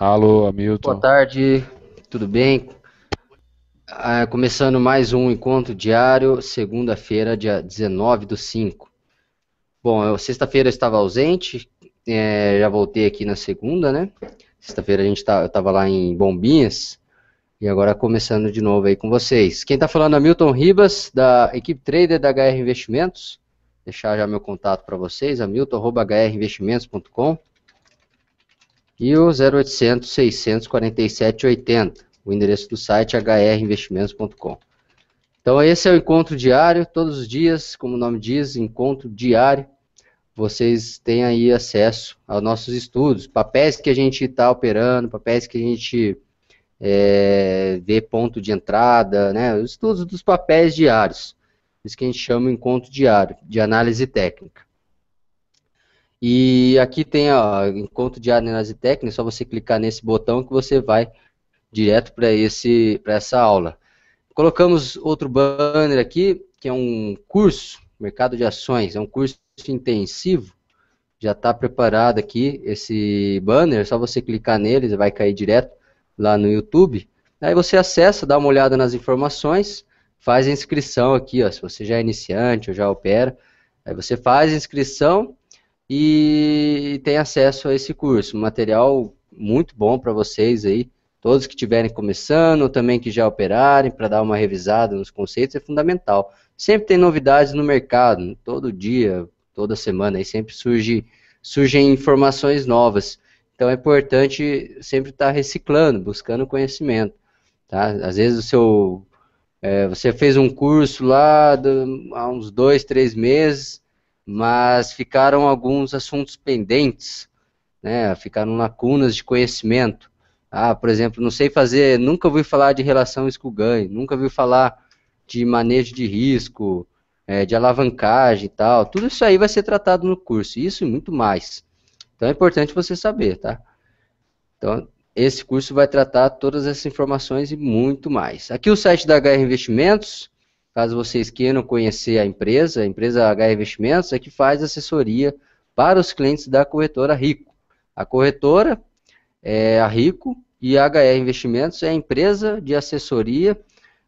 Alô, Hamilton. Boa tarde, tudo bem? Ah, começando mais um encontro diário, segunda-feira, dia 19 do 5. Bom, sexta-feira eu estava ausente, é, já voltei aqui na segunda, né? Sexta-feira a gente tá, eu estava lá em Bombinhas, e agora começando de novo aí com vocês. Quem está falando é Hamilton Ribas, da equipe trader da HR Investimentos. Deixar já meu contato para vocês, hamilton.hrinvestimentos.com. E o 0800 647 80, o endereço do site hrinvestimentos.com. Então esse é o encontro diário, todos os dias, como o nome diz, encontro diário. Vocês têm aí acesso aos nossos estudos, papéis que a gente está operando, papéis que a gente é, vê ponto de entrada, né? Os estudos dos papéis diários. Isso que a gente chama de encontro diário, de análise técnica. E aqui tem ó, encontro de análise técnica, é só você clicar nesse botão que você vai direto para esse para essa aula. Colocamos outro banner aqui, que é um curso, mercado de ações, é um curso intensivo. Já está preparado aqui esse banner, é só você clicar nele, vai cair direto lá no YouTube. Aí você acessa, dá uma olhada nas informações, faz a inscrição aqui, ó, se você já é iniciante ou já opera. Aí você faz a inscrição e tem acesso a esse curso. Material muito bom para vocês aí, todos que estiverem começando, ou também que já operarem, para dar uma revisada nos conceitos, é fundamental. Sempre tem novidades no mercado, todo dia, toda semana, aí sempre surge, surgem informações novas. Então é importante sempre estar tá reciclando, buscando conhecimento. Tá? Às vezes o seu, é, você fez um curso lá do, há uns dois, três meses, mas ficaram alguns assuntos pendentes, né? Ficaram lacunas de conhecimento. Ah, por exemplo, não sei fazer, nunca ouvi falar de relação risco-ganho, nunca ouvi falar de manejo de risco, é, de alavancagem e tal. Tudo isso aí vai ser tratado no curso, isso e muito mais. Então é importante você saber, tá? Então, esse curso vai tratar todas essas informações e muito mais. Aqui o site da HR Investimentos, Caso vocês queiram conhecer a empresa, a empresa H Investimentos é que faz assessoria para os clientes da corretora Rico. A corretora é a Rico e a HR Investimentos é a empresa de assessoria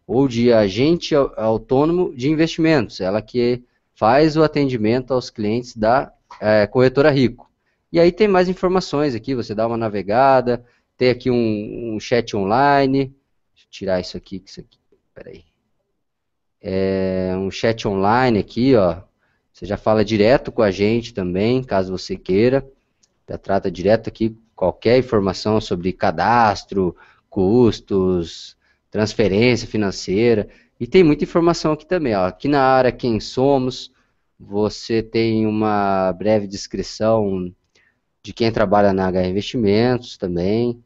ou de agente autônomo de investimentos, ela que faz o atendimento aos clientes da é, corretora Rico. E aí tem mais informações aqui, você dá uma navegada, tem aqui um, um chat online. Deixa eu tirar isso aqui, que isso aqui. Peraí. É, um chat online aqui, ó. Você já fala direto com a gente também, caso você queira. Já trata direto aqui qualquer informação sobre cadastro, custos, transferência financeira. E tem muita informação aqui também. Ó. Aqui na área Quem Somos, você tem uma breve descrição de quem trabalha na HR Investimentos também.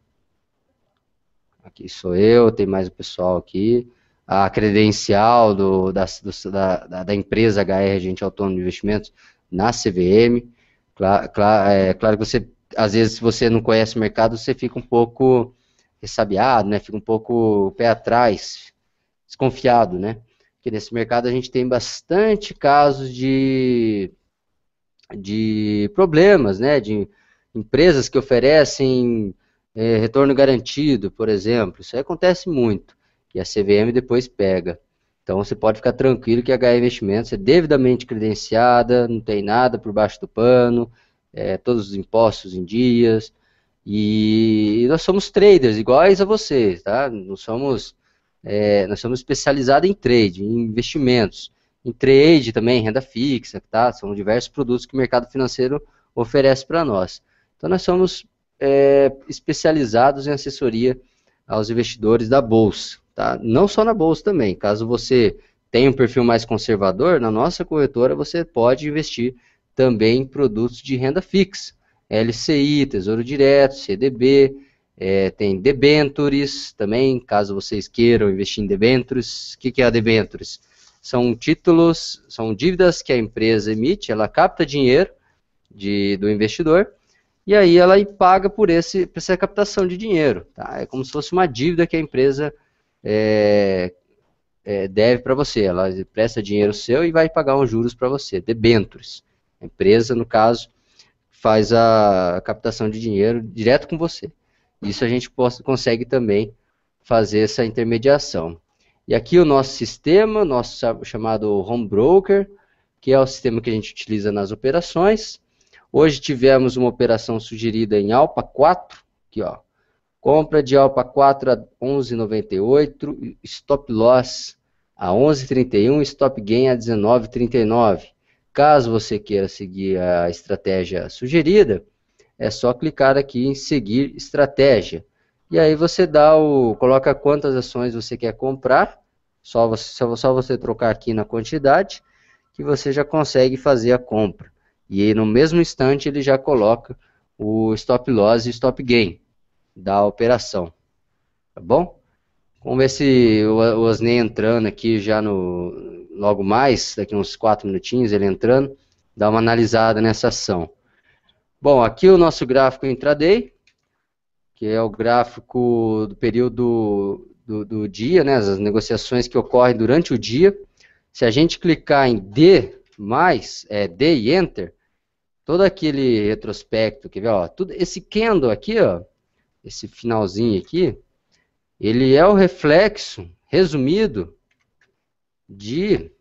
Aqui sou eu, tem mais o pessoal aqui a credencial do, da, do, da, da, empresa HR, Agente Autônomo de Investimentos, na CVM. Claro, claro, é, claro que você, às vezes, se você não conhece o mercado, você fica um pouco ressabiado, né? Fica um pouco pé atrás, desconfiado, né? Porque nesse mercado a gente tem bastante casos de, de problemas, né? De empresas que oferecem é, retorno garantido, por exemplo. Isso acontece muito. E a CVM depois pega. Então você pode ficar tranquilo que a HE Investimentos é devidamente credenciada, não tem nada por baixo do pano, é, todos os impostos em dias. E nós somos traders iguais a vocês, tá? Nós somos, é, nós somos especializados em trade, em investimentos, em trade também, renda fixa, tá? São diversos produtos que o mercado financeiro oferece para nós. Então nós somos é, especializados em assessoria aos investidores da bolsa. Tá? Não só na bolsa também. Caso você tenha um perfil mais conservador, na nossa corretora você pode investir também em produtos de renda fixa. LCI, Tesouro Direto, CDB, é, tem debentures também, caso vocês queiram investir em debentures. O que, que é a debentures? São títulos, são dívidas que a empresa emite, ela capta dinheiro de, do investidor e aí ela paga por, esse, por essa captação de dinheiro. Tá? É como se fosse uma dívida que a empresa é, é, deve para você, ela presta dinheiro seu e vai pagar os juros para você, debentures. A empresa, no caso, faz a captação de dinheiro direto com você. Isso a gente possa, consegue também fazer essa intermediação. E aqui o nosso sistema, nosso chamado home broker, que é o sistema que a gente utiliza nas operações. Hoje tivemos uma operação sugerida em Alpa 4, aqui ó, Compra de Alpa 4 a 11,98, stop loss a 11,31, stop gain a 19,39. Caso você queira seguir a estratégia sugerida, é só clicar aqui em seguir estratégia. E aí você dá o, coloca quantas ações você quer comprar, só você, só você trocar aqui na quantidade, que você já consegue fazer a compra. E aí, no mesmo instante ele já coloca o stop loss e stop gain da operação. Tá bom? Vamos ver se o Osney entrando aqui já no logo mais, daqui uns 4 minutinhos, ele entrando, dá uma analisada nessa ação. Bom, aqui o nosso gráfico intraday, que é o gráfico do período do, do dia, né, as negociações que ocorrem durante o dia. Se a gente clicar em D, mais, é, D e Enter, todo aquele retrospecto, que vê, ó, tudo, esse candle aqui, ó, esse finalzinho aqui, ele é o reflexo resumido de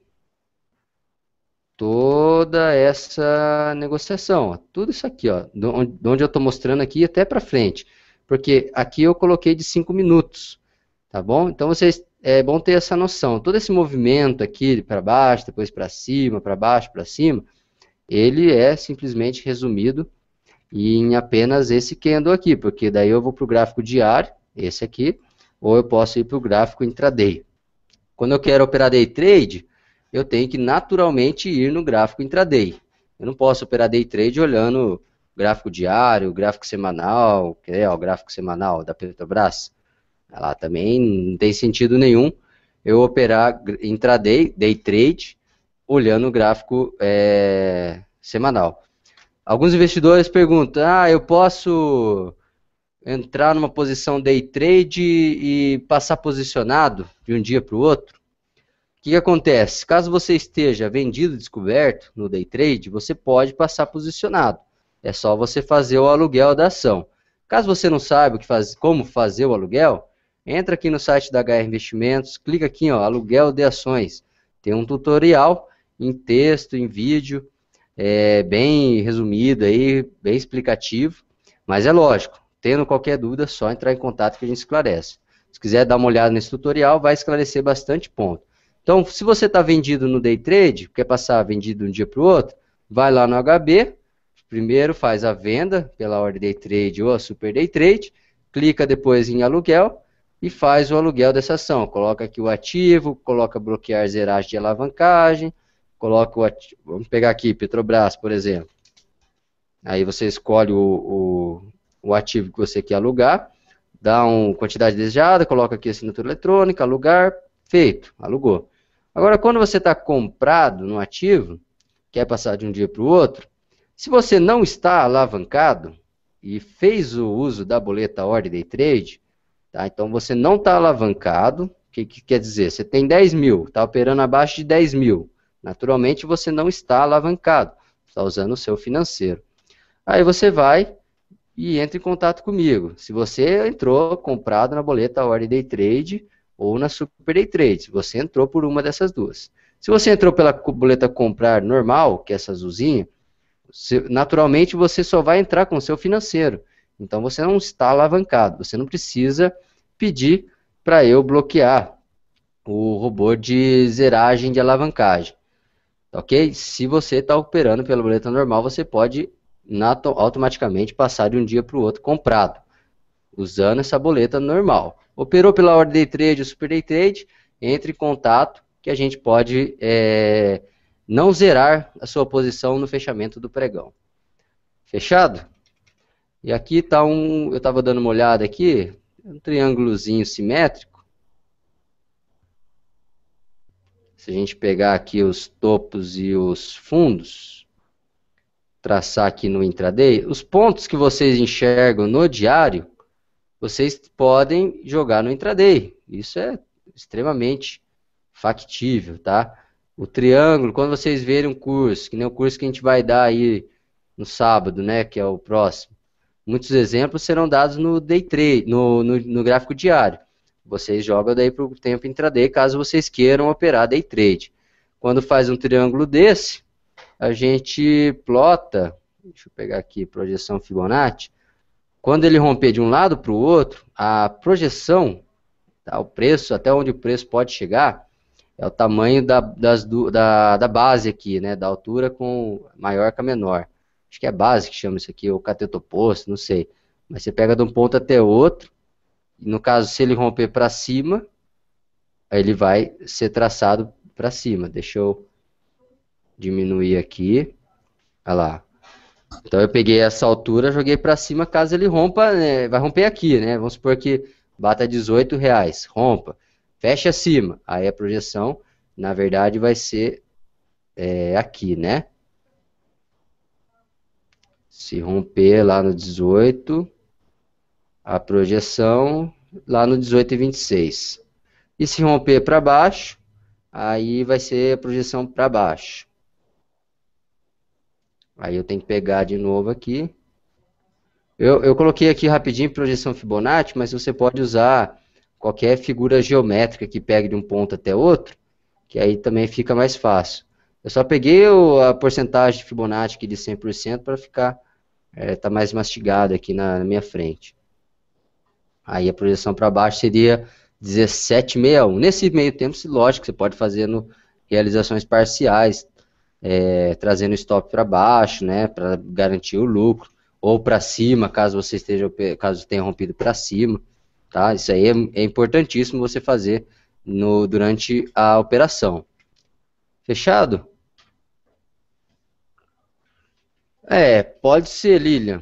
toda essa negociação, ó, tudo isso aqui, ó, de onde eu estou mostrando aqui até para frente, porque aqui eu coloquei de 5 minutos, tá bom? Então vocês é bom ter essa noção. Todo esse movimento aqui para baixo, depois para cima, para baixo, para cima, ele é simplesmente resumido e em apenas esse candle aqui, porque daí eu vou para o gráfico diário, esse aqui, ou eu posso ir para o gráfico intraday. Quando eu quero operar day trade, eu tenho que naturalmente ir no gráfico intraday. Eu não posso operar day trade olhando gráfico diário, gráfico semanal, que é o gráfico semanal da Petrobras. Lá também não tem sentido nenhum eu operar intraday, day trade, olhando o gráfico é, semanal. Alguns investidores perguntam: ah, eu posso entrar numa posição day trade e passar posicionado de um dia para o outro? O que, que acontece? Caso você esteja vendido, descoberto no day trade, você pode passar posicionado. É só você fazer o aluguel da ação. Caso você não saiba faz, como fazer o aluguel, entra aqui no site da HR Investimentos, clica aqui, ó, aluguel de ações. Tem um tutorial em texto, em vídeo, é, bem resumido aí, bem explicativo, mas é lógico, tendo qualquer dúvida, é só entrar em contato que a gente esclarece. Se quiser dar uma olhada nesse tutorial, vai esclarecer bastante ponto. Então, se você está vendido no day trade, quer passar vendido de um dia para o outro, vai lá no HB, primeiro faz a venda pela ordem day trade ou a super day trade, clica depois em aluguel e faz o aluguel dessa ação. Coloca aqui o ativo, coloca bloquear zeragem de alavancagem, coloca o ativo, vamos pegar aqui, Petrobras, por exemplo. Aí você escolhe o, o, o ativo que você quer alugar, dá uma quantidade desejada, coloca aqui a assinatura eletrônica, alugar, feito, alugou. Agora, quando você está comprado no ativo, quer passar de um dia para o outro, se você não está alavancado e fez o uso da boleta Ordem Day Trade, tá? então você não está alavancado, o que, que quer dizer? Você tem 10 mil, está operando abaixo de 10 mil. Naturalmente você não está alavancado, está usando o seu financeiro. Aí você vai e entra em contato comigo. Se você entrou comprado na boleta Ordem Day Trade ou na Super Day Trade, você entrou por uma dessas duas. Se você entrou pela boleta comprar normal, que é essa azulzinha, naturalmente você só vai entrar com o seu financeiro. Então você não está alavancado, você não precisa pedir para eu bloquear o robô de zeragem de alavancagem ok? Se você está operando pela boleta normal, você pode automaticamente passar de um dia para o outro comprado, usando essa boleta normal. Operou pela ordem day trade ou super day trade, entre em contato que a gente pode é, não zerar a sua posição no fechamento do pregão. Fechado? E aqui está um, eu estava dando uma olhada aqui, um triângulozinho simétrico, se a gente pegar aqui os topos e os fundos, traçar aqui no intraday, os pontos que vocês enxergam no diário, vocês podem jogar no intraday. Isso é extremamente factível, tá? O triângulo, quando vocês verem um curso, que nem o curso que a gente vai dar aí no sábado, né, que é o próximo, muitos exemplos serão dados no day trade, no, no, no gráfico diário. Vocês jogam daí para o tempo intraday, caso vocês queiram operar day trade. Quando faz um triângulo desse, a gente plota, deixa eu pegar aqui, projeção Fibonacci, quando ele romper de um lado para o outro, a projeção, tá, o preço, até onde o preço pode chegar, é o tamanho da, das, da, da base aqui, né, da altura com maior com a menor. Acho que é base que chama isso aqui, ou cateto oposto, não sei. Mas você pega de um ponto até outro, no caso, se ele romper para cima, ele vai ser traçado para cima. Deixa eu diminuir aqui. Olha lá. Então eu peguei essa altura, joguei para cima, caso ele rompa, né, vai romper aqui, né? Vamos supor que bata 18 reais, rompa, fecha acima. Aí a projeção, na verdade, vai ser é, aqui, né? Se romper lá no 18, a projeção lá no 18,26. E se romper para baixo, aí vai ser a projeção para baixo. Aí eu tenho que pegar de novo aqui. Eu, eu coloquei aqui rapidinho projeção Fibonacci, mas você pode usar qualquer figura geométrica que pegue de um ponto até outro, que aí também fica mais fácil. Eu só peguei o, a porcentagem de Fibonacci aqui de 100% para ficar, é, tá mais mastigado aqui na, na minha frente. Aí a projeção para baixo seria 17,61. Nesse meio tempo, lógico, você pode fazer no, realizações parciais, é, trazendo stop para baixo, né, para garantir o lucro, ou para cima, caso você esteja, caso tenha rompido para cima, tá? Isso aí é, é importantíssimo você fazer no, durante a operação. Fechado? É, pode ser, Lilian.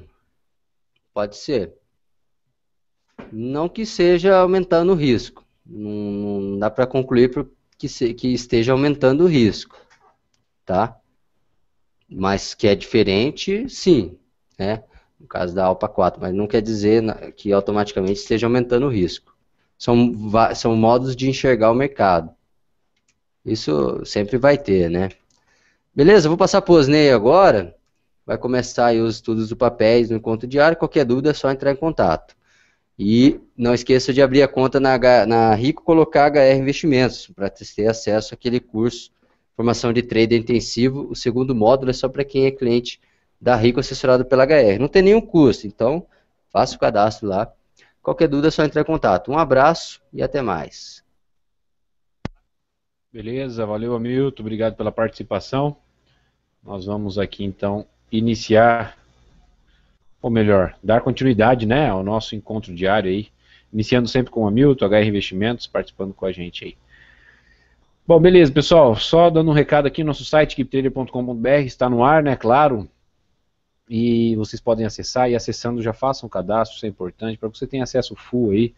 Pode ser. Não que seja aumentando o risco. Não, dá para concluir que, se, que esteja aumentando o risco, tá? Mas que é diferente, sim, né? No caso da Alpa 4, mas não quer dizer que automaticamente esteja aumentando o risco. São, são modos de enxergar o mercado. Isso sempre vai ter, né? Beleza, vou passar para o Osney agora. Vai começar os estudos do papéis no encontro diário. Qualquer dúvida é só entrar em contato. E não esqueça de abrir a conta na, na Rico colocar HR Investimentos para ter acesso àquele curso Formação de Trader Intensivo. O segundo módulo é só para quem é cliente da Rico assessorado pela HR. Não tem nenhum custo, então faça o cadastro lá. Qualquer dúvida é só entrar em contato. Um abraço e até mais. Beleza, valeu Hamilton, obrigado pela participação. Nós vamos aqui então iniciar ou melhor, dar continuidade né, ao nosso encontro diário aí, iniciando sempre com o Hamilton, HR Investimentos, participando com a gente aí. Bom, beleza, pessoal, só dando um recado aqui, nosso site, equipetrader.com.br, está no ar, né, claro, e vocês podem acessar, e acessando já façam um cadastro, isso é importante, para que você tenha acesso full aí,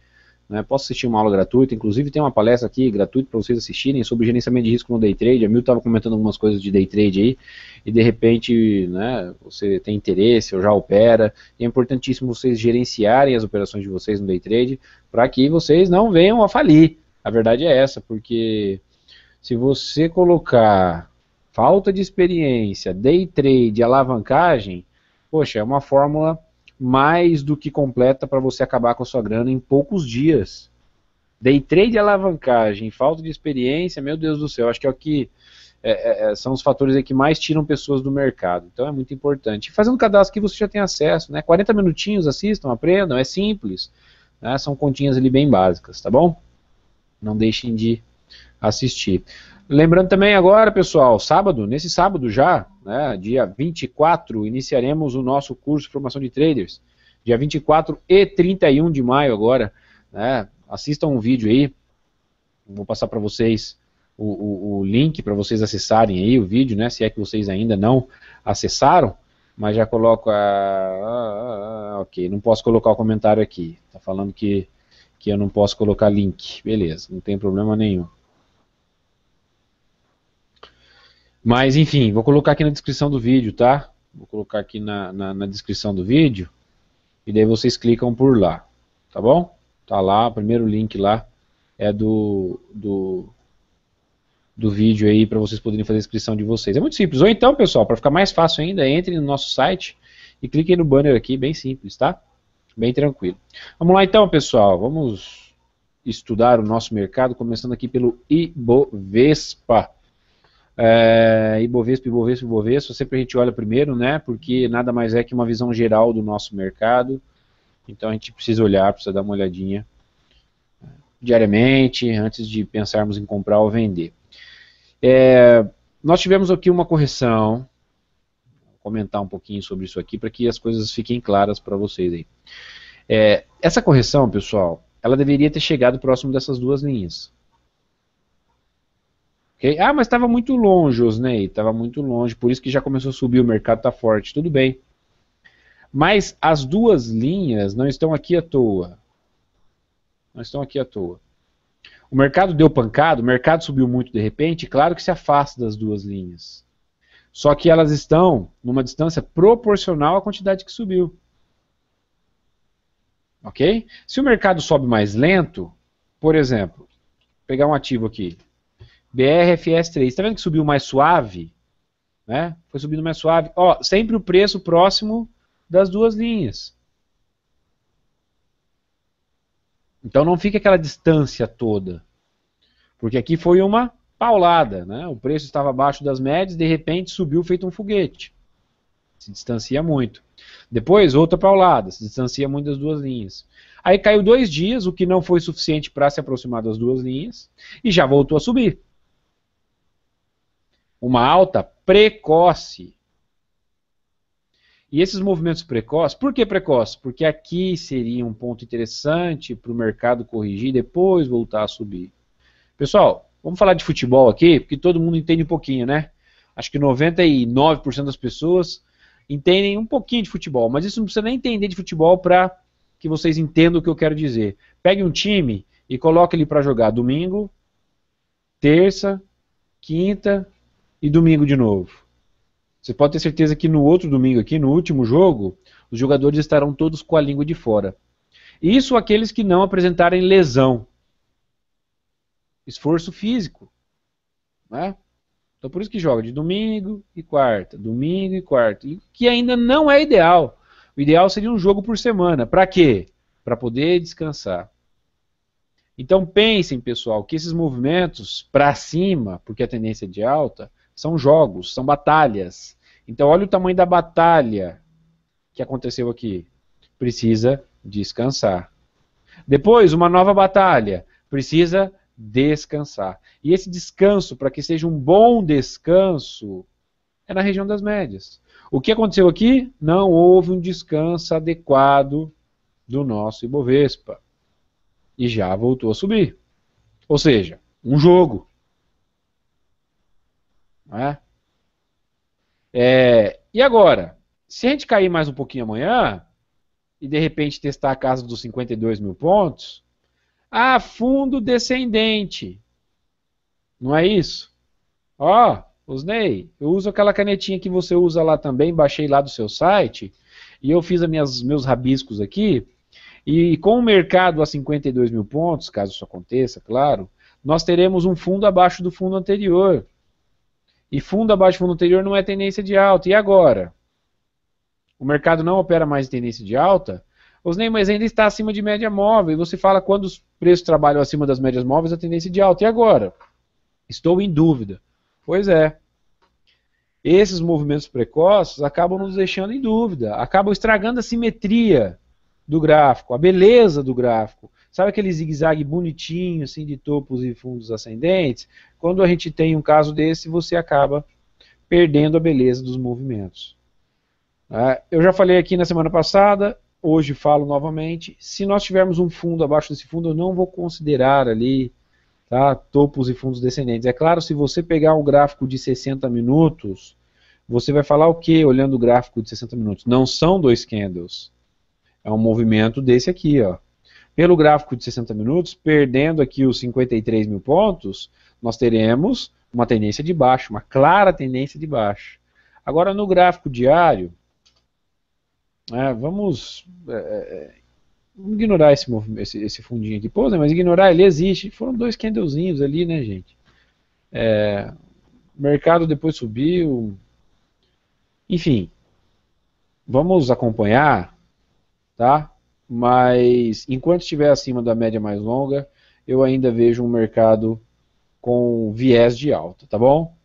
né, posso assistir uma aula gratuita, inclusive tem uma palestra aqui gratuita para vocês assistirem sobre gerenciamento de risco no day trade. A Mil estava comentando algumas coisas de day trade aí, e de repente né, você tem interesse ou já opera. E é importantíssimo vocês gerenciarem as operações de vocês no day trade para que vocês não venham a falir. A verdade é essa, porque se você colocar falta de experiência, day trade, alavancagem, poxa, é uma fórmula mais do que completa para você acabar com a sua grana em poucos dias. Day trade alavancagem, falta de experiência, meu Deus do céu, acho que é o que é, é, é são os fatores que mais tiram pessoas do mercado. Então é muito importante. E fazendo um cadastro que você já tem acesso, né? 40 minutinhos, assistam, aprendam, é simples. Né? São continhas ali bem básicas, tá bom? Não deixem de assistir. Lembrando também agora, pessoal, sábado, nesse sábado já, né, dia 24, iniciaremos o nosso curso de formação de traders. Dia 24 e 31 de maio agora. Né, assistam um vídeo aí. Vou passar para vocês o, o, o link para vocês acessarem aí o vídeo, né? Se é que vocês ainda não acessaram, mas já coloco a. a ok, não posso colocar o comentário aqui. Tá falando que, que eu não posso colocar link. Beleza, não tem problema nenhum. Mas enfim, vou colocar aqui na descrição do vídeo, tá? Vou colocar aqui na, na, na descrição do vídeo. E daí vocês clicam por lá, tá bom? Tá lá, o primeiro link lá é do, do, do vídeo aí para vocês poderem fazer a inscrição de vocês. É muito simples. Ou então, pessoal, para ficar mais fácil ainda, entre no nosso site e cliquem no banner aqui, bem simples, tá? Bem tranquilo. Vamos lá então, pessoal. Vamos estudar o nosso mercado, começando aqui pelo Ibovespa. É, Ibovespa, Ibovespa, Ibovespa, sempre a gente olha primeiro, né? Porque nada mais é que uma visão geral do nosso mercado. Então a gente precisa olhar, precisa dar uma olhadinha é, diariamente, antes de pensarmos em comprar ou vender. É, nós tivemos aqui uma correção, vou comentar um pouquinho sobre isso aqui, para que as coisas fiquem claras para vocês aí. É, essa correção, pessoal, ela deveria ter chegado próximo dessas duas linhas ah, mas estava muito longe, Osney, estava muito longe, por isso que já começou a subir, o mercado está forte, tudo bem. Mas as duas linhas não estão aqui à toa. Não estão aqui à toa. O mercado deu pancada, o mercado subiu muito de repente, claro que se afasta das duas linhas. Só que elas estão numa distância proporcional à quantidade que subiu. Ok? Se o mercado sobe mais lento, por exemplo, pegar um ativo aqui, BRFS3. Está vendo que subiu mais suave? Né? Foi subindo mais suave. Ó, sempre o preço próximo das duas linhas. Então não fica aquela distância toda. Porque aqui foi uma paulada, né? O preço estava abaixo das médias, de repente subiu feito um foguete. Se distancia muito. Depois outra paulada, se distancia muito das duas linhas. Aí caiu dois dias, o que não foi suficiente para se aproximar das duas linhas, e já voltou a subir uma alta precoce. E esses movimentos precoces, por que precoce? Porque aqui seria um ponto interessante para o mercado corrigir e depois voltar a subir. Pessoal, vamos falar de futebol aqui, porque todo mundo entende um pouquinho, né? Acho que 99% das pessoas entendem um pouquinho de futebol, mas isso não precisa nem entender de futebol para que vocês entendam o que eu quero dizer. Pegue um time e coloque ele para jogar domingo, terça, quinta, e domingo de novo. Você pode ter certeza que no outro domingo aqui, no último jogo, os jogadores estarão todos com a língua de fora. Isso aqueles que não apresentarem lesão. Esforço físico. Né? Então por isso que joga de domingo e quarta, domingo e quarta. que ainda não é ideal. O ideal seria um jogo por semana. Para quê? Para poder descansar. Então pensem, pessoal, que esses movimentos para cima, porque a tendência é de alta, são jogos, são batalhas. Então, olha o tamanho da batalha que aconteceu aqui. Precisa descansar. Depois, uma nova batalha. Precisa descansar. E esse descanso, para que seja um bom descanso, é na região das médias. O que aconteceu aqui? Não houve um descanso adequado do nosso Ibovespa. E já voltou a subir. Ou seja, um jogo. Né? É, e agora? Se a gente cair mais um pouquinho amanhã e de repente testar a casa dos 52 mil pontos, ah, fundo descendente. Não é isso? Ó, Osney, eu uso aquela canetinha que você usa lá também, baixei lá do seu site, e eu fiz as minhas, meus rabiscos aqui, e com o mercado a 52 mil pontos, caso isso aconteça, claro, nós teremos um fundo abaixo do fundo anterior. E fundo abaixo do fundo anterior não é tendência de alta. E agora? O mercado não opera mais em tendência de alta? Os nem ainda está acima de média móvel. E você fala quando os preços trabalham acima das médias móveis, a tendência é de alta. E agora? Estou em dúvida. Pois é. Esses movimentos precoces acabam nos deixando em dúvida, acabam estragando a simetria do gráfico, a beleza do gráfico. Sabe aquele zigue-zague bonitinho, assim, de topos e fundos ascendentes? Quando a gente tem um caso desse, você acaba perdendo a beleza dos movimentos. Ah, eu já falei aqui na semana passada, hoje falo novamente, se nós tivermos um fundo abaixo desse fundo, eu não vou considerar ali tá, topos e fundos descendentes. É claro, se você pegar um gráfico de 60 minutos, você vai falar o que olhando o gráfico de 60 minutos? Não são dois candles. É um movimento desse aqui, ó pelo gráfico de 60 minutos, perdendo aqui os 53 mil pontos, nós teremos uma tendência de baixo, uma clara tendência de baixo. Agora, no gráfico diário, né, é, vamos é, é, ignorar esse, esse, esse, fundinho aqui. Pô, mas ignorar, ele existe. Foram dois candlezinhos ali, né, gente? É, o mercado depois subiu. Enfim, vamos acompanhar, tá? mas enquanto estiver acima da média mais longa, eu ainda vejo um mercado com viés de alta, tá bom?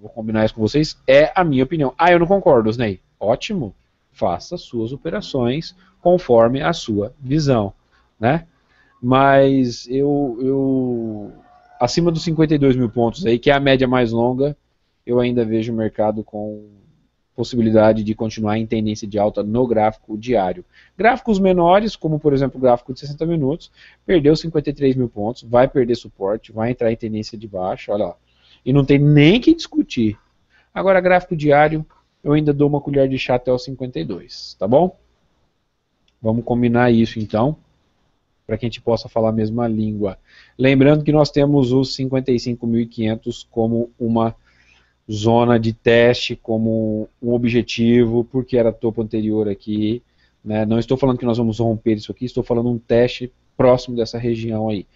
vou combinar isso com vocês. É a minha opinião. Ah, eu não concordo, Snei. Ótimo. Faça suas operações conforme a sua visão, né? Mas eu, eu acima dos 52 mil pontos aí, que é a média mais longa, eu ainda vejo o mercado com possibilidade de continuar em tendência de alta no gráfico diário. Gráficos menores, como por exemplo o gráfico de 60 minutos, perdeu 53 mil pontos, vai perder suporte, vai entrar em tendência de baixa, olha lá. E não tem nem que discutir. Agora, gráfico diário, eu ainda dou uma colher de chá até os 52, tá bom? Vamos combinar isso então, para que a gente possa falar a mesma língua. Lembrando que nós temos os 55.500 como uma zona de teste como um objetivo, porque era topo anterior aqui. Né? Não estou falando que nós vamos romper isso aqui, estou falando um teste próximo dessa região aí.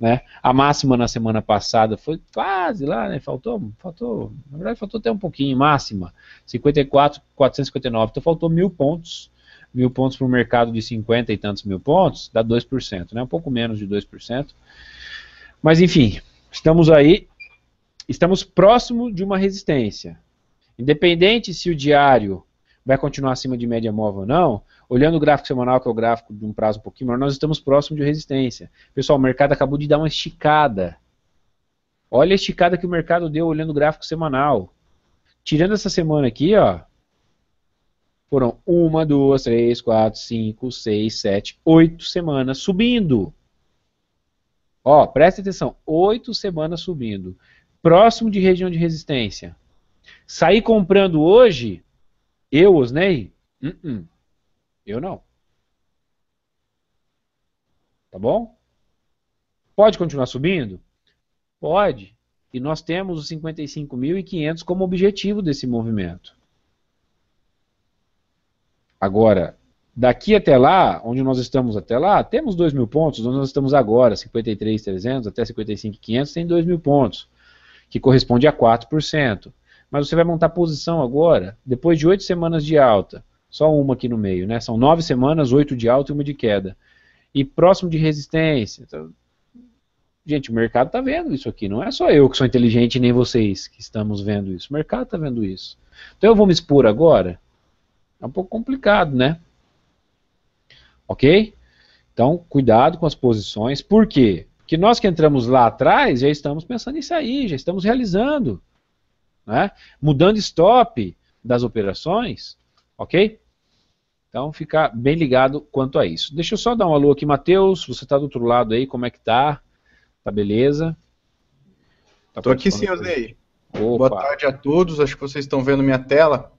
Né? A máxima na semana passada foi quase lá, né? Faltou, faltou, na verdade faltou até um pouquinho, máxima, 54, 459. Então faltou mil pontos, mil pontos para o mercado de 50 e tantos mil pontos, dá 2%, né? Um pouco menos de 2%. Mas enfim, estamos aí Estamos próximo de uma resistência. Independente se o diário vai continuar acima de média móvel ou não, olhando o gráfico semanal, que é o gráfico de um prazo um pouquinho maior, nós estamos próximo de resistência. Pessoal, o mercado acabou de dar uma esticada. Olha a esticada que o mercado deu olhando o gráfico semanal. Tirando essa semana aqui, ó, foram uma, duas, três, quatro, cinco, seis, sete, oito semanas subindo. Ó, presta atenção, oito semanas subindo próximo de região de resistência. Sair comprando hoje, eu, Osney? Uh -uh. Eu não. Tá bom? Pode continuar subindo? Pode. E nós temos os 55.500 como objetivo desse movimento. Agora, daqui até lá, onde nós estamos até lá, temos 2 mil pontos, onde nós estamos agora, 53.300 até 55.500, tem 2 mil pontos que corresponde a 4%. Mas você vai montar posição agora, depois de oito semanas de alta, só uma aqui no meio, né? São nove semanas, oito de alta e uma de queda. E próximo de resistência. Então, gente, o mercado está vendo isso aqui. Não é só eu que sou inteligente, nem vocês que estamos vendo isso. O mercado está vendo isso. Então eu vou me expor agora? É um pouco complicado, né? Ok? Então, cuidado com as posições. Por quê? que nós que entramos lá atrás já estamos pensando em sair, já estamos realizando, né? mudando stop das operações, ok? Então ficar bem ligado quanto a isso. Deixa eu só dar um alô aqui, Matheus, você está do outro lado aí, como é que tá? Tá beleza? Estou tá aqui sim, Osnei. Boa tarde a todos, acho que vocês estão vendo minha tela.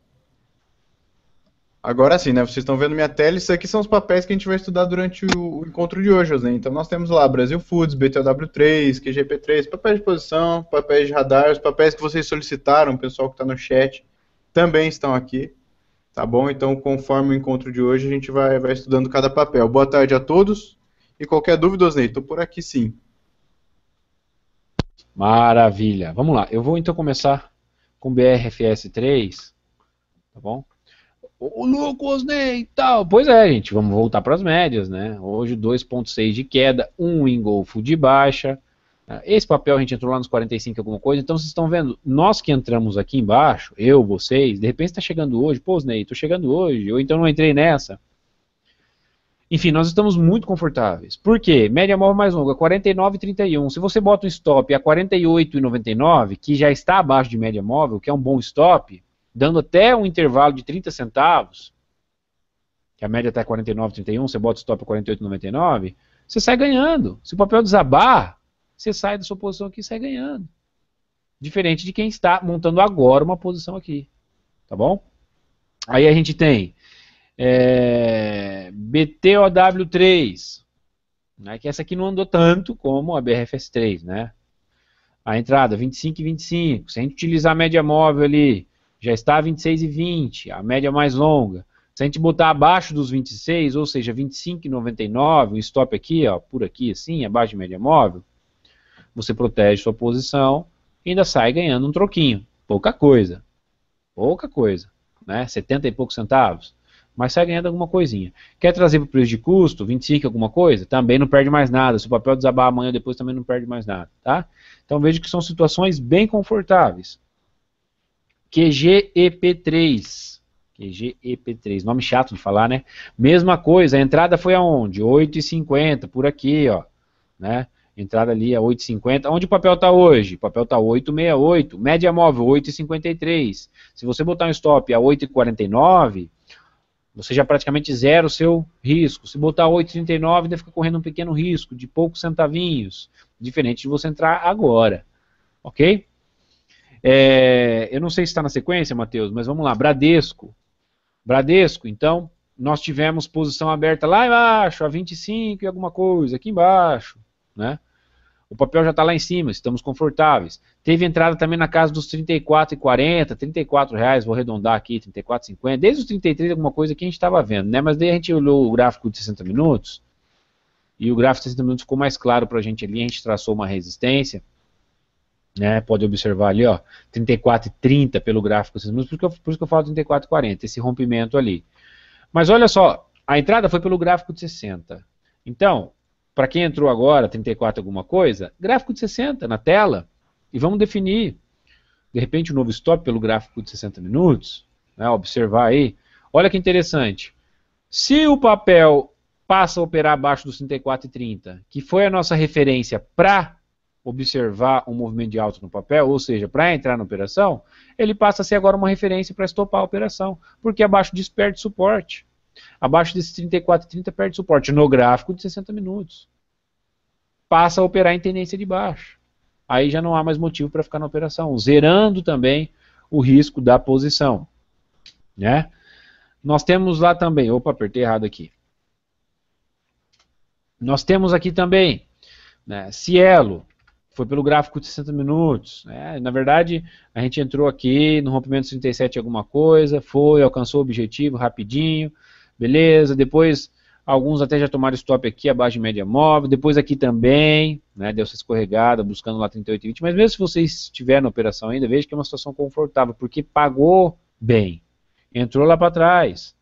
Agora sim, né? Vocês estão vendo minha tela, isso aqui são os papéis que a gente vai estudar durante o, o encontro de hoje, né? Então nós temos lá Brasil Foods, BTW3, QGP3, papéis de posição, papéis de radar, os papéis que vocês solicitaram, o pessoal que está no chat também estão aqui, tá bom? Então conforme o encontro de hoje a gente vai, vai estudando cada papel. Boa tarde a todos e qualquer dúvida, Osney, estou por aqui sim. Maravilha, vamos lá, eu vou então começar com BRFS3, tá bom? Ô louco, Osney né, e tal. Pois é, gente, vamos voltar para as médias, né? Hoje 2,6 de queda, 1 em golfo de baixa. É, esse papel a gente entrou lá nos 45 alguma coisa, então vocês estão vendo, nós que entramos aqui embaixo, eu, vocês, de repente está chegando hoje, pô, Osney, estou chegando hoje, ou então não entrei nessa. Enfim, nós estamos muito confortáveis. Por quê? Média móvel mais longa, 49,31. Se você bota um stop a 48,99, que já está abaixo de média móvel, que é um bom stop, dando até um intervalo de 30 centavos, que a média está 49,31, você bota o stop 48,99, você sai ganhando. Se o papel desabar, você sai da sua posição aqui e sai ganhando. Diferente de quem está montando agora uma posição aqui. Tá bom? Aí a gente tem é, BTOW3, né, que é essa aqui não andou tanto como a BRFS3, né? A entrada 25 e 25. Se a gente utilizar a média móvel ali, já está 26,20, a média é mais longa. Se a gente botar abaixo dos 26, ou seja, 25,99, um stop aqui, ó, por aqui assim, abaixo de média móvel, você protege sua posição e ainda sai ganhando um troquinho. Pouca coisa. Pouca coisa. Né? 70 e poucos centavos. Mas sai ganhando alguma coisinha. Quer trazer para o preço de custo, 25 alguma coisa? Também não perde mais nada. Se o papel desabar amanhã depois, também não perde mais nada. Tá? Então veja que são situações bem confortáveis. QGEP3. QGEP3, nome chato de falar, né? Mesma coisa, a entrada foi aonde? 8,50, por aqui, ó. Né? Entrada ali é a 8,50. Onde o papel está hoje? O papel está 8,68. Média móvel, 8,53. Se você botar um stop a 8,49, você já praticamente zera o seu risco. Se botar 8,39, ainda fica correndo um pequeno risco de poucos centavinhos. Diferente de você entrar agora. Ok? É, eu não sei se está na sequência, Matheus, mas vamos lá. Bradesco. Bradesco, então, nós tivemos posição aberta lá embaixo, a 25 e alguma coisa, aqui embaixo, né? O papel já está lá em cima, estamos confortáveis. Teve entrada também na casa dos 34,40, 34 reais, vou arredondar aqui, 34,50. Desde os 33 alguma coisa que a gente estava vendo, né? Mas daí a gente olhou o gráfico de 60 minutos e o gráfico de 60 minutos ficou mais claro para a gente ali, a gente traçou uma resistência. Né, pode observar ali, ó, 34,30 pelo gráfico, por isso, que eu, por isso que eu falo 34,40? esse rompimento ali. Mas olha só, a entrada foi pelo gráfico de 60. Então, para quem entrou agora, 34 alguma coisa, gráfico de 60 na tela, e vamos definir, de repente, o um novo stop pelo gráfico de 60 minutos, né, observar aí. Olha que interessante, se o papel passa a operar abaixo dos 34,30, que foi a nossa referência para observar um movimento de alta no papel, ou seja, para entrar na operação, ele passa a ser agora uma referência para estopar a operação, porque abaixo disso perde suporte. Abaixo desses 34,30 perde suporte no gráfico de 60 minutos. Passa a operar em tendência de baixo. Aí já não há mais motivo para ficar na operação, zerando também o risco da posição. Né? Nós temos lá também, opa, apertei errado aqui. Nós temos aqui também né, Cielo, foi pelo gráfico de 60 minutos. Né? Na verdade, a gente entrou aqui no rompimento 37 alguma coisa, foi, alcançou o objetivo rapidinho, beleza. Depois, alguns até já tomaram stop aqui abaixo de média móvel, depois aqui também, né, deu essa escorregada, buscando lá 38,20. Mas mesmo se você estiver na operação ainda, veja que é uma situação confortável, porque pagou bem, entrou lá para trás.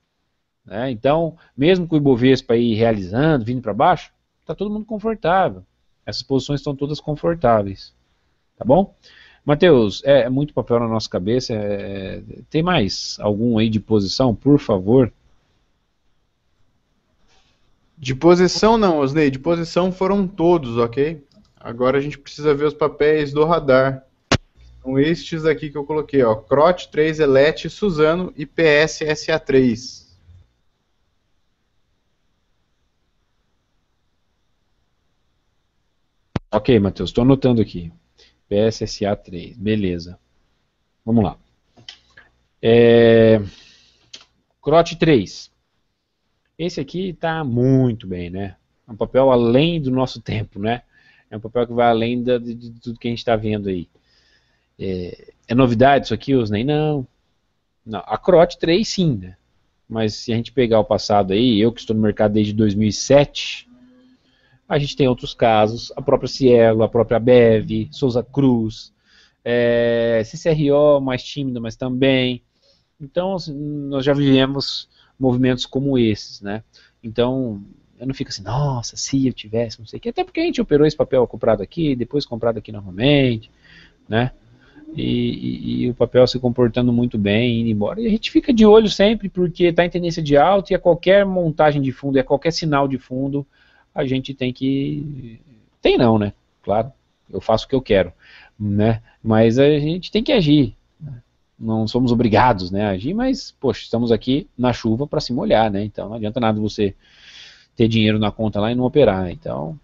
Né? Então, mesmo com o Ibovespa aí realizando, vindo para baixo, está todo mundo confortável. Essas posições estão todas confortáveis. Tá bom? Matheus, é, é muito papel na nossa cabeça. É, é, tem mais algum aí de posição, por favor? De posição não, Osney. De posição foram todos, ok? Agora a gente precisa ver os papéis do radar. São estes aqui que eu coloquei, ó. crot 3, Elete, Suzano e PSSA3. Ok, Matheus, estou anotando aqui. PSSA 3, beleza. Vamos lá. É... Crote 3. Esse aqui está muito bem, né? É um papel além do nosso tempo, né? É um papel que vai além da, de, de, tudo que a gente está vendo aí. É, é novidade isso aqui, Osney? Não. Não. A Crote 3 sim, né? Mas se a gente pegar o passado aí, eu que estou no mercado desde 2007, a gente tem outros casos, a própria Cielo, a própria Bev, Souza Cruz, é, CCRO mais tímido, mas também. Então, assim, nós já vivemos movimentos como esses, né? Então, eu não fico assim, nossa, se eu tivesse, não sei o que. Até porque a gente operou esse papel comprado aqui, depois comprado aqui novamente, né? E, e, e, o papel se comportando muito bem, indo embora. E a gente fica de olho sempre, porque está em tendência de alta e a qualquer montagem de fundo, a qualquer sinal de fundo, a gente tem que. Tem não, né? Claro, eu faço o que eu quero, né? Mas a gente tem que agir. Né? Não somos obrigados né, a agir, mas, poxa, estamos aqui na chuva para se molhar, né? Então não adianta nada você ter dinheiro na conta lá e não operar. Então,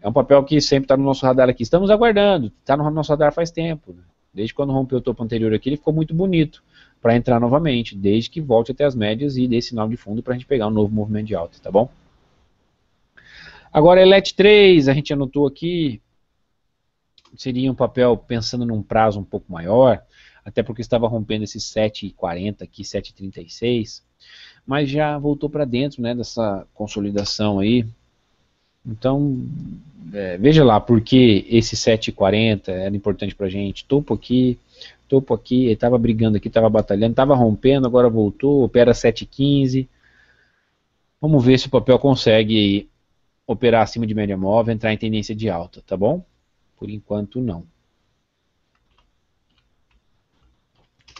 é um papel que sempre está no nosso radar aqui. Estamos aguardando, está no nosso radar faz tempo. Né? Desde quando rompeu o topo anterior aqui, ele ficou muito bonito para entrar novamente, desde que volte até as médias e dê sinal de fundo para a gente pegar um novo movimento de alta, tá bom? Agora, Elet 3, a gente anotou aqui, seria um papel pensando num prazo um pouco maior, até porque estava rompendo esse 7,40 aqui, 7,36, mas já voltou para dentro né, dessa consolidação aí. Então, é, veja lá, porque esse 7,40 era importante para a gente, topo aqui, topo aqui, estava brigando aqui, estava batalhando, estava rompendo, agora voltou, opera 7,15. Vamos ver se o papel consegue operar acima de média móvel, entrar em tendência de alta, tá bom? Por enquanto, não.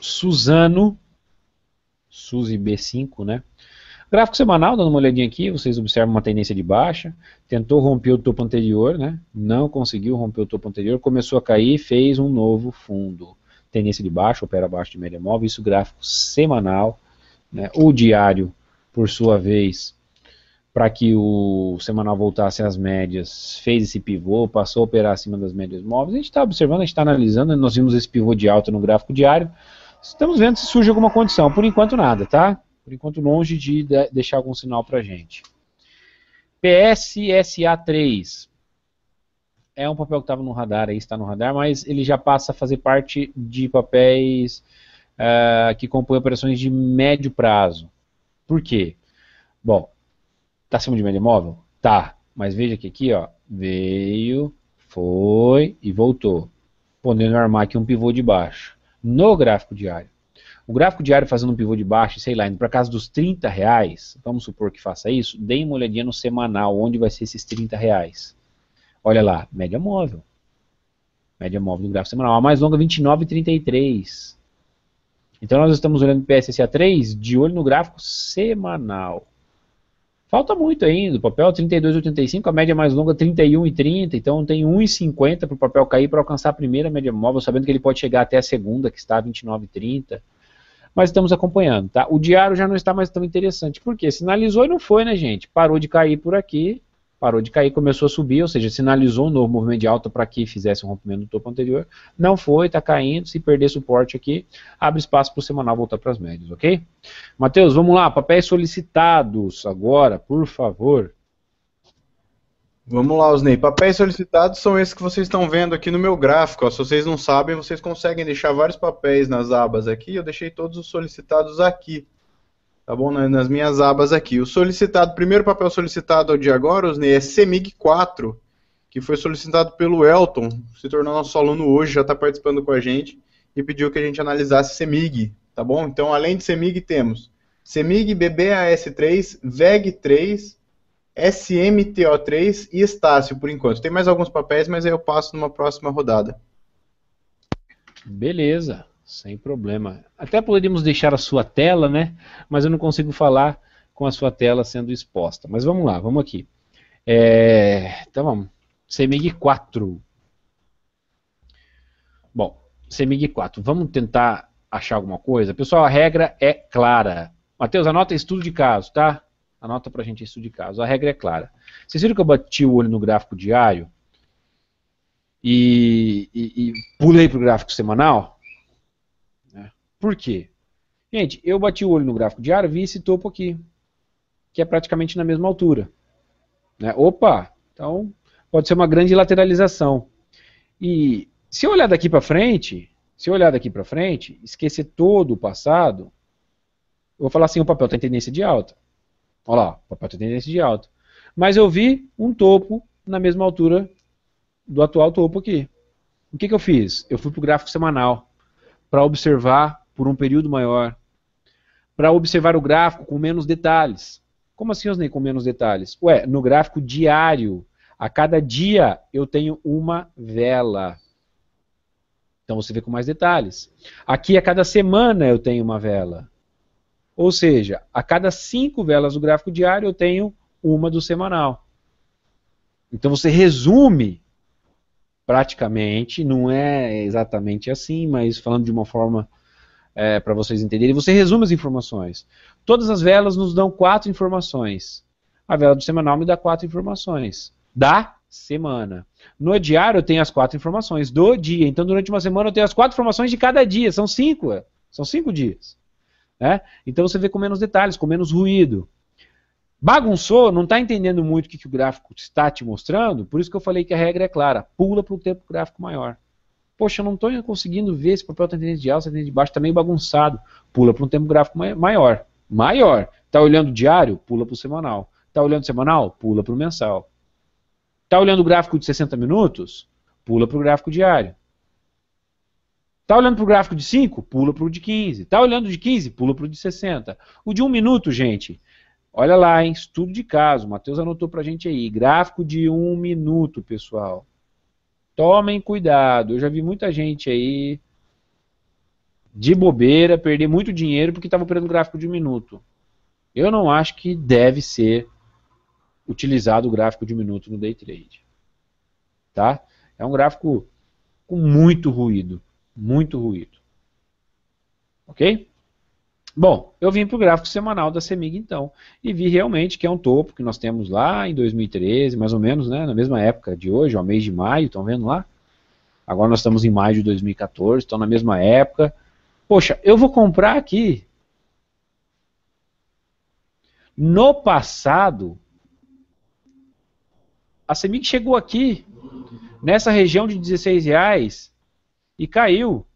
Suzano, Suzy B5, né? Gráfico semanal, dando uma olhadinha aqui, vocês observam uma tendência de baixa, tentou romper o topo anterior, né? Não conseguiu romper o topo anterior, começou a cair, fez um novo fundo. Tendência de baixa, opera abaixo de média móvel, isso gráfico semanal, né? O diário, por sua vez, para que o semanal voltasse às médias, fez esse pivô, passou a operar acima das médias móveis. A gente está observando, a gente está analisando, nós vimos esse pivô de alta no gráfico diário. Estamos vendo se surge alguma condição. Por enquanto, nada, tá? Por enquanto, longe de deixar algum sinal para a gente. PSSA3 é um papel que estava no radar, aí está no radar, mas ele já passa a fazer parte de papéis uh, que compõem operações de médio prazo. Por quê? Bom, Tá acima de média móvel? Tá. Mas veja que aqui, ó, veio, foi e voltou. Podendo armar aqui um pivô de baixo. No gráfico diário. O gráfico diário fazendo um pivô de baixo, sei lá, indo para casa dos 30 reais, vamos supor que faça isso, dê uma olhadinha no semanal, onde vai ser esses 30 reais. Olha lá, média móvel. Média móvel do gráfico semanal. A mais longa, 29,33. Então nós estamos olhando o PSSA 3 de olho no gráfico semanal. Falta muito ainda, o papel 32,85, a média mais longa 31,30, então tem 1,50 para o papel cair para alcançar a primeira média móvel, sabendo que ele pode chegar até a segunda, que está a 29,30. Mas estamos acompanhando, tá? O diário já não está mais tão interessante, porque sinalizou e não foi, né, gente? Parou de cair por aqui, parou de cair, começou a subir, ou seja, sinalizou um novo movimento de alta para que fizesse um rompimento do topo anterior. Não foi, está caindo. Se perder suporte aqui, abre espaço para o semanal voltar para as médias, ok? Matheus, vamos lá, papéis solicitados agora, por favor. Vamos lá, Osney. Papéis solicitados são esses que vocês estão vendo aqui no meu gráfico. Ó. Se vocês não sabem, vocês conseguem deixar vários papéis nas abas aqui. Eu deixei todos os solicitados aqui tá bom? Nas minhas abas aqui. O solicitado, primeiro papel solicitado ao de agora, Osney, é CEMIG 4, que foi solicitado pelo Elton, se tornou nosso aluno hoje, já está participando com a gente, e pediu que a gente analisasse CEMIG, tá bom? Então, além de CEMIG, temos CEMIG, BBAS3, VEG3, SMTO3 e Estácio, por enquanto. Tem mais alguns papéis, mas aí eu passo numa próxima rodada. Beleza. Sem problema. Até poderíamos deixar a sua tela, né? Mas eu não consigo falar com a sua tela sendo exposta. Mas vamos lá, vamos aqui. É, então vamos. CMIG 4. Bom, CMIG 4. Vamos tentar achar alguma coisa? Pessoal, a regra é clara. Matheus, anota estudo de caso, tá? Anota pra gente estudo de caso. A regra é clara. Vocês viram que eu bati o olho no gráfico diário e, e, e pulei pro gráfico semanal? Por quê? Gente, eu bati o olho no gráfico diário, vi esse topo aqui, que é praticamente na mesma altura. Né? Opa! Então, pode ser uma grande lateralização. E se eu olhar daqui para frente, se eu olhar daqui para frente, esquecer todo o passado, eu vou falar assim, o papel tem tendência de alta. Olha lá, o papel tem tendência de alta. Mas eu vi um topo na mesma altura do atual topo aqui. O que, que eu fiz? Eu fui para o gráfico semanal para observar por um período maior, para observar o gráfico com menos detalhes. Como assim, Osney, com menos detalhes? Ué, no gráfico diário, a cada dia eu tenho uma vela. Então você vê com mais detalhes. Aqui a cada semana eu tenho uma vela. Ou seja, a cada cinco velas do gráfico diário eu tenho uma do semanal. Então você resume praticamente, não é exatamente assim, mas falando de uma forma é, para vocês entenderem. Você resume as informações. Todas as velas nos dão quatro informações. A vela do semanal me dá quatro informações. Da semana. No diário eu tenho as quatro informações do dia. Então durante uma semana eu tenho as quatro informações de cada dia. São cinco. É. São cinco dias. Né? Então você vê com menos detalhes, com menos ruído. Bagunçou, não está entendendo muito o que, que o gráfico está te mostrando, por isso que eu falei que a regra é clara, pula para o tempo gráfico maior poxa, eu não estou conseguindo ver se o papel está em tendência de alta, tá tendência de baixo, está meio bagunçado, pula para um tempo gráfico maior. Maior. Está olhando diário? Pula para tá o semanal. Está olhando semanal? Pula para o mensal. Está olhando o gráfico de 60 minutos? Pula para o gráfico diário. Está olhando para o gráfico de 5? Pula para tá o de 15. Está olhando de 15? Pula para o de 60. O de 1 um minuto, gente, olha lá, hein? estudo de caso. O Matheus anotou para a gente aí. Gráfico de 1 um minuto, pessoal. Tomem cuidado. Eu já vi muita gente aí de bobeira perder muito dinheiro porque estava operando gráfico de minuto. Eu não acho que deve ser utilizado o gráfico de minuto no day trade. Tá? É um gráfico com muito ruído, muito ruído. OK? Bom, eu vim para o gráfico semanal da Semig, então e vi realmente que é um topo que nós temos lá em 2013, mais ou menos, né, na mesma época de hoje, ao mês de maio, estão vendo lá? Agora nós estamos em maio de 2014, estão na mesma época. Poxa, eu vou comprar aqui. No passado, a Semig chegou aqui nessa região de 16 reais e caiu.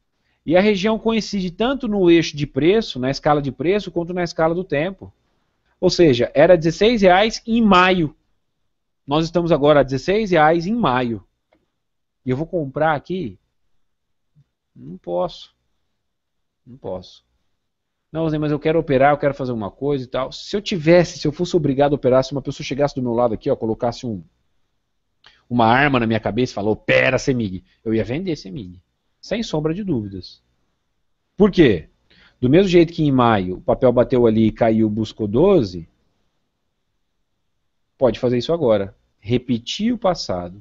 E a região coincide tanto no eixo de preço, na escala de preço, quanto na escala do tempo. Ou seja, era R$16,00 em maio. Nós estamos agora a R$16,00 em maio. E eu vou comprar aqui? Não posso. Não posso. Não, mas eu quero operar, eu quero fazer uma coisa e tal. Se eu tivesse, se eu fosse obrigado a operar, se uma pessoa chegasse do meu lado aqui, ó, colocasse um, uma arma na minha cabeça e falou, opera, Semig, eu ia vender Semig. Sem sombra de dúvidas. Por quê? Do mesmo jeito que em maio o papel bateu ali e caiu, buscou 12, pode fazer isso agora. Repetir o passado.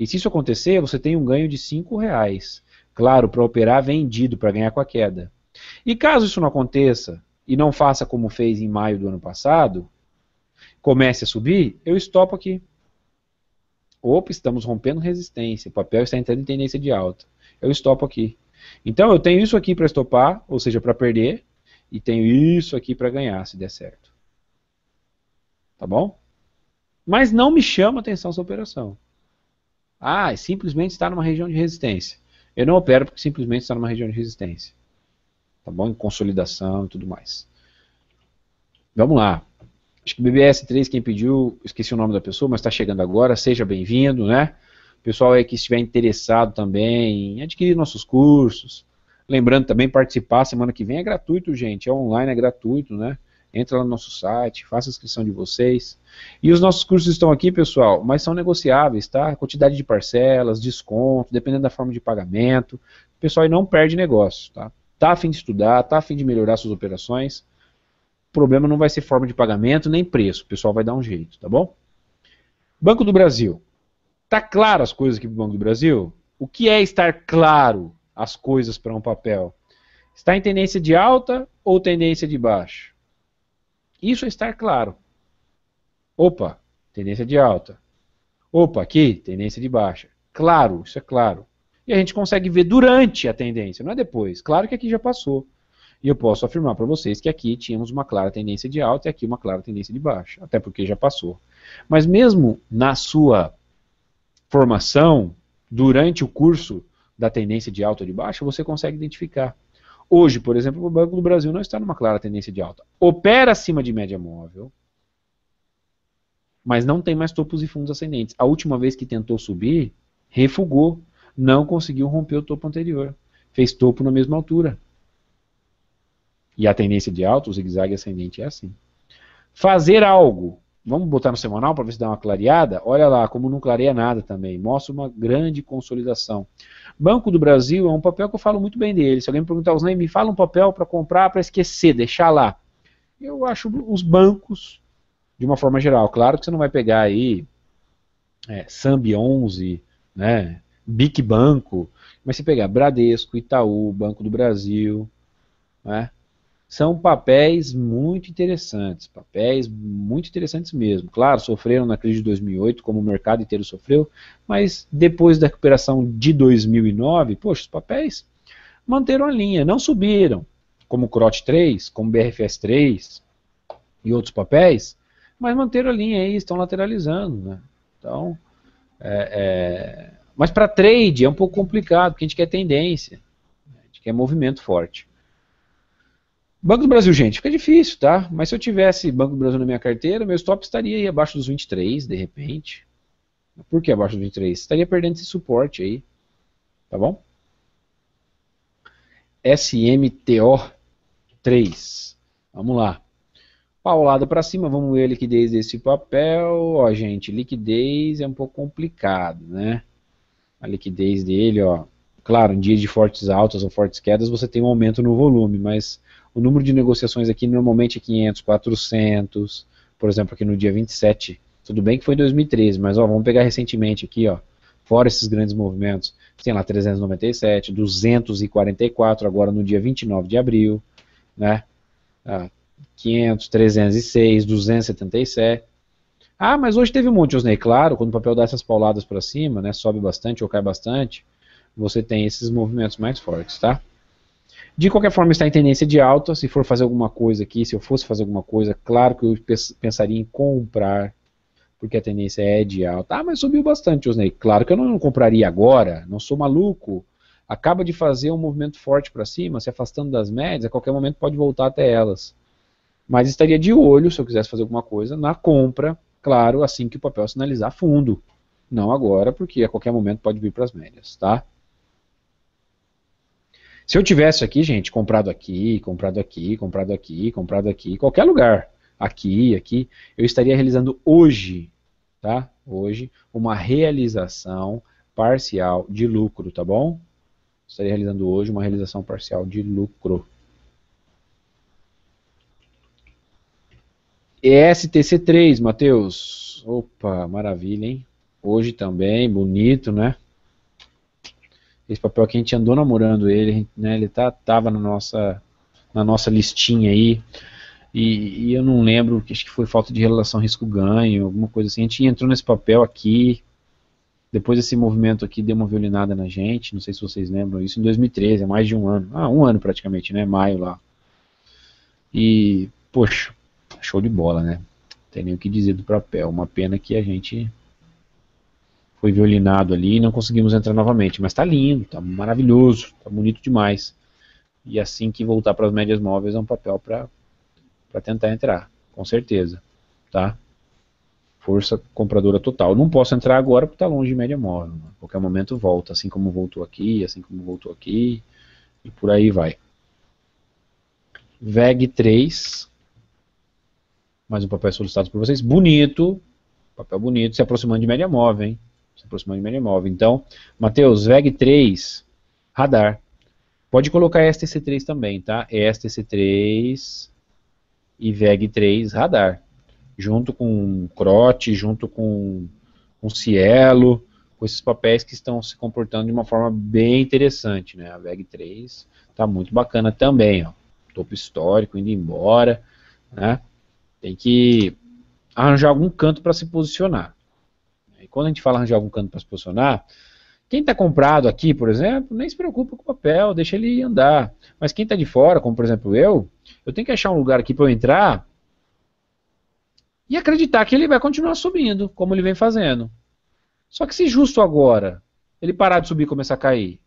E se isso acontecer, você tem um ganho de 5 reais. Claro, para operar vendido, para ganhar com a queda. E caso isso não aconteça, e não faça como fez em maio do ano passado, comece a subir, eu estopo aqui. Opa, estamos rompendo resistência. O papel está entrando em tendência de alta eu estopo aqui. Então eu tenho isso aqui para estopar, ou seja, para perder, e tenho isso aqui para ganhar, se der certo. Tá bom? Mas não me chama atenção essa operação. Ah, é simplesmente está numa região de resistência. Eu não opero porque simplesmente está numa região de resistência. Tá bom? Em consolidação e tudo mais. Vamos lá. Acho que BBS3, quem pediu, esqueci o nome da pessoa, mas está chegando agora. Seja bem-vindo, né? pessoal aí que estiver interessado também em adquirir nossos cursos. Lembrando também, participar semana que vem é gratuito, gente. É online, é gratuito, né? Entra lá no nosso site, faça a inscrição de vocês. E os nossos cursos estão aqui, pessoal, mas são negociáveis, tá? Quantidade de parcelas, desconto, dependendo da forma de pagamento. O pessoal aí não perde negócio, tá? Tá a fim de estudar, tá a fim de melhorar suas operações. O problema não vai ser forma de pagamento nem preço. O pessoal vai dar um jeito, tá bom? Banco do Brasil. Tá claro as coisas aqui para o Banco do Brasil? O que é estar claro as coisas para um papel? Está em tendência de alta ou tendência de baixo? Isso é estar claro. Opa, tendência de alta. Opa, aqui, tendência de baixa. Claro, isso é claro. E a gente consegue ver durante a tendência, não é depois. Claro que aqui já passou. E eu posso afirmar para vocês que aqui tínhamos uma clara tendência de alta e aqui uma clara tendência de baixa, até porque já passou. Mas mesmo na sua formação, durante o curso da tendência de alta ou de baixa, você consegue identificar. Hoje, por exemplo, o Banco do Brasil não está numa clara tendência de alta. Opera acima de média móvel, mas não tem mais topos e fundos ascendentes. A última vez que tentou subir, refugou, não conseguiu romper o topo anterior. Fez topo na mesma altura. E a tendência de alta, o zigue-zague ascendente é assim. Fazer algo Vamos botar no semanal para ver se dá uma clareada? Olha lá, como não clareia nada também. Mostra uma grande consolidação. Banco do Brasil é um papel que eu falo muito bem dele. Se alguém me perguntar, os Osnei, me fala um papel para comprar, para esquecer, deixar lá. Eu acho os bancos, de uma forma geral. Claro que você não vai pegar aí é, Sambi 11, né, Bic Banco, mas se pegar Bradesco, Itaú, Banco do Brasil, né, são papéis muito interessantes, papéis muito interessantes mesmo. Claro, sofreram na crise de 2008, como o mercado inteiro sofreu, mas depois da recuperação de 2009, poxa, os papéis manteram a linha, não subiram, como o CROT 3, como o BRFS 3 e outros papéis, mas manteram a linha aí, estão lateralizando. Né? Então, é, é... Mas para trade é um pouco complicado, porque a gente quer tendência, a gente quer movimento forte. Banco do Brasil, gente, fica difícil, tá? Mas se eu tivesse Banco do Brasil na minha carteira, meu stop estaria aí abaixo dos 23, de repente. Por que abaixo dos 23? Estaria perdendo esse suporte aí. Tá bom? SMTO 3. Vamos lá. Paulada para cima, vamos ver a liquidez desse papel. Ó, gente, liquidez é um pouco complicado, né? A liquidez dele, ó. Claro, em dias de fortes altas ou fortes quedas, você tem um aumento no volume, mas o número de negociações aqui normalmente é 500, 400. Por exemplo, aqui no dia 27. Tudo bem que foi 2013, mas ó, vamos pegar recentemente aqui, ó. Fora esses grandes movimentos, tem lá 397, 244 agora no dia 29 de abril, né? Ah, 500, 306, 277. Ah, mas hoje teve um monte, Osney. Né? Claro, quando o papel dá essas pauladas para cima, né, sobe bastante ou cai bastante, você tem esses movimentos mais fortes, tá? De qualquer forma, está em tendência de alta. Se for fazer alguma coisa aqui, se eu fosse fazer alguma coisa, claro que eu pensaria em comprar, porque a tendência é de alta. Ah, mas subiu bastante, Osney. Claro que eu não compraria agora, não sou maluco. Acaba de fazer um movimento forte para cima, se afastando das médias, a qualquer momento pode voltar até elas. Mas estaria de olho, se eu quisesse fazer alguma coisa, na compra, claro, assim que o papel sinalizar fundo. Não agora, porque a qualquer momento pode vir para as médias, tá? Se eu tivesse aqui, gente, comprado aqui, comprado aqui, comprado aqui, comprado aqui, qualquer lugar, aqui, aqui, eu estaria realizando hoje, tá? Hoje, uma realização parcial de lucro, tá bom? Estaria realizando hoje uma realização parcial de lucro. estc 3 Matheus. Opa, maravilha, hein? Hoje também, bonito, né? esse papel que a gente andou namorando ele, né, ele tá, tava na nossa, na nossa listinha aí, e, e eu não lembro, acho que foi falta de relação risco-ganho, alguma coisa assim, a gente entrou nesse papel aqui, depois desse movimento aqui deu uma violinada na gente, não sei se vocês lembram, isso em 2013, é mais de um ano, ah, um ano praticamente, né, maio lá, e, poxa, show de bola, né, não tem nem o que dizer do papel, uma pena que a gente foi violinado ali e não conseguimos entrar novamente. Mas está lindo, está maravilhoso, está bonito demais. E assim que voltar para as médias móveis é um papel para tentar entrar, com certeza. Tá? Força compradora total. Não posso entrar agora porque está longe de média móvel. Né? Qualquer momento volta, assim como voltou aqui, assim como voltou aqui, e por aí vai. VEG 3, mais um papel solicitado por vocês. Bonito, papel bonito, se aproximando de média móvel, hein? se aproximando de média móvel. Então, Matheus, VEG3, radar. Pode colocar STC3 também, tá? STC3 e VEG3 radar. Junto com CROT, junto com, com Cielo, com esses papéis que estão se comportando de uma forma bem interessante, né? A VEG3 tá muito bacana também, ó. Topo histórico, indo embora, né? Tem que arranjar algum canto para se posicionar. Quando a gente fala arranjar algum canto para se posicionar, quem está comprado aqui, por exemplo, nem se preocupa com o papel, deixa ele andar. Mas quem está de fora, como por exemplo eu, eu tenho que achar um lugar aqui para eu entrar e acreditar que ele vai continuar subindo, como ele vem fazendo. Só que se justo agora ele parar de subir e começar a cair,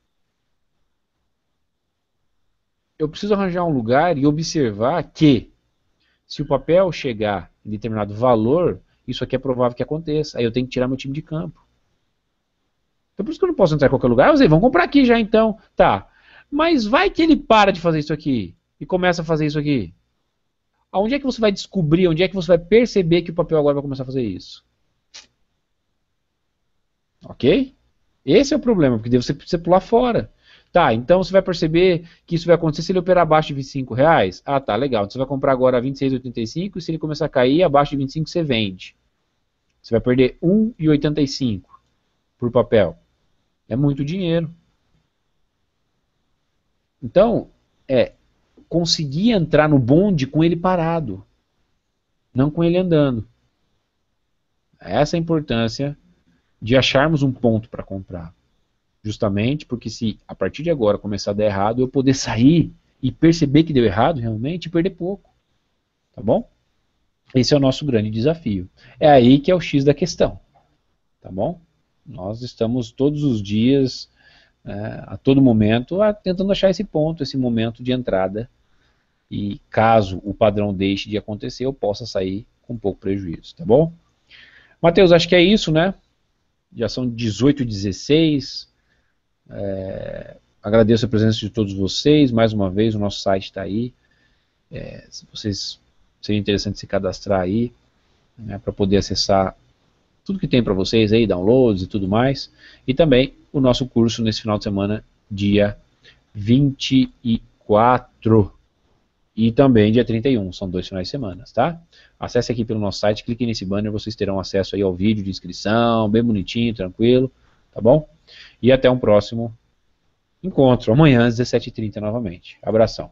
eu preciso arranjar um lugar e observar que se o papel chegar em determinado valor, isso aqui é provável que aconteça, aí eu tenho que tirar meu time de campo. Então por isso que eu não posso entrar em qualquer lugar. Eu sei, vamos comprar aqui já então. Tá. Mas vai que ele para de fazer isso aqui e começa a fazer isso aqui. Aonde é que você vai descobrir, onde é que você vai perceber que o papel agora vai começar a fazer isso? Ok? Esse é o problema, porque você precisa pular fora. Tá, então você vai perceber que isso vai acontecer se ele operar abaixo de 25 reais. Ah, tá, legal. Então você vai comprar agora a 26,85 e se ele começar a cair abaixo de 25 você vende. Você vai perder 1,85 por papel. É muito dinheiro. Então, é conseguir entrar no bonde com ele parado, não com ele andando. Essa é a importância de acharmos um ponto para comprar. Justamente porque se a partir de agora começar a dar errado, eu poder sair e perceber que deu errado realmente e perder pouco. Tá bom? Esse é o nosso grande desafio. É aí que é o X da questão. Tá bom? Nós estamos todos os dias, é, a todo momento, a, tentando achar esse ponto, esse momento de entrada. E caso o padrão deixe de acontecer, eu possa sair com pouco prejuízo. Tá bom? Matheus, acho que é isso, né? Já são 18 e 16. É, agradeço a presença de todos vocês. Mais uma vez, o nosso site está aí. É, se vocês Seria interessante se cadastrar aí né, para poder acessar tudo que tem para vocês aí, downloads e tudo mais. E também o nosso curso nesse final de semana, dia 24 e também dia 31, são dois finais de semana, tá? Acesse aqui pelo nosso site, clique nesse banner, vocês terão acesso aí ao vídeo de inscrição, bem bonitinho, tranquilo, tá bom? E até um próximo encontro, amanhã às 17h30 novamente. Abração.